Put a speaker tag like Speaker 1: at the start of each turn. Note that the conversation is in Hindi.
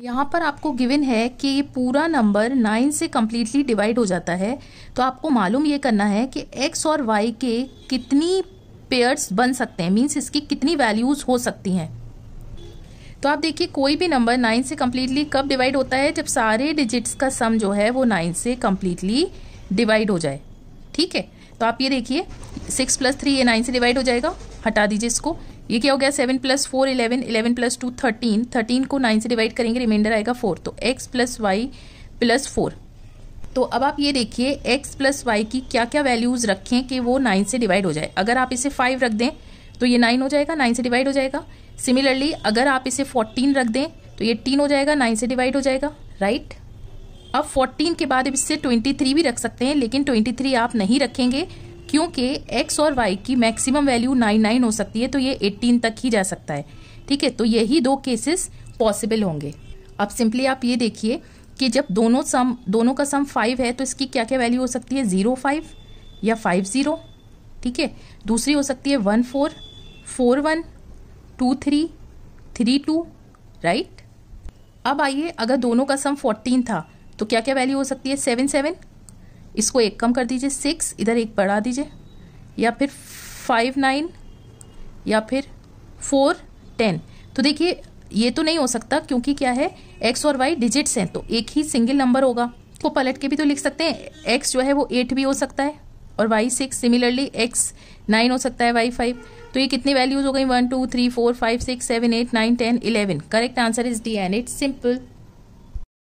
Speaker 1: यहाँ पर आपको गिवन है कि पूरा नंबर नाइन से कम्प्लीटली डिवाइड हो जाता है तो आपको मालूम ये करना है कि एक्स और वाई के कितनी पेयर्स बन सकते हैं मीन्स इसकी कितनी वैल्यूज़ हो सकती हैं तो आप देखिए कोई भी नंबर नाइन से कम्प्लीटली कब डिवाइड होता है जब सारे डिजिट्स का सम जो है वो नाइन से कम्प्लीटली डिवाइड हो जाए ठीक है तो आप ये देखिए सिक्स प्लस थ्री ये नाइन से डिवाइड हो जाएगा हटा दीजिए इसको ये क्या हो गया seven plus four eleven eleven plus two thirteen thirteen को नाइन से डिवाइड करेंगे रिमाइंडर आएगा फोर तो X plus Y plus four तो अब आप ये देखिए एक्स प्लस वाई की क्या क्या वैल्यूज़ रखें कि वो नाइन से डिवाइड हो जाए अगर आप इसे फाइव रख दें तो ये नाइन हो जाएगा नाइन से डिवाइड हो जाएगा सिमिलरली अगर आप इसे फोर्टीन रख दें तो ये टीन हो जाएगा नाइन से डिवाइड हो जाएगा राइट अब फोर्टीन के बाद इससे ट्वेंटी थ्री भी रख सकते हैं लेकिन ट्वेंटी थ्री आप नहीं रखेंगे क्योंकि एक्स और वाई की मैक्सिमम वैल्यू नाइन नाइन हो सकती है तो ये एट्टीन तक ही जा सकता है ठीक है तो यही दो केसेस पॉसिबल होंगे अब सिंपली आप ये देखिए कि जब दोनों सम दोनों का सम फाइव है तो इसकी क्या क्या वैल्यू हो सकती है ज़ीरो फाइव या फाइव ज़ीरो ठीक है दूसरी हो सकती है one four four one two three three two right अब आइए अगर दोनों का सम फोर्टीन था तो क्या क्या वैल्यू हो सकती है सेवन सेवन इसको एक कम कर दीजिए सिक्स इधर एक बढ़ा दीजिए या फिर फाइव नाइन या फिर फोर टेन तो देखिए ये तो नहीं हो सकता क्योंकि क्या है एक्स और वाई डिजिट्स हैं तो एक ही सिंगल नंबर होगा को पलट के भी तो लिख सकते हैं एक्स जो है वो एट भी हो सकता है और Y six similarly X nine हो सकता है वाई फाइव तो ये कितनी वैल्यूज हो गई one two three four five six seven eight nine ten eleven correct answer is D and it's simple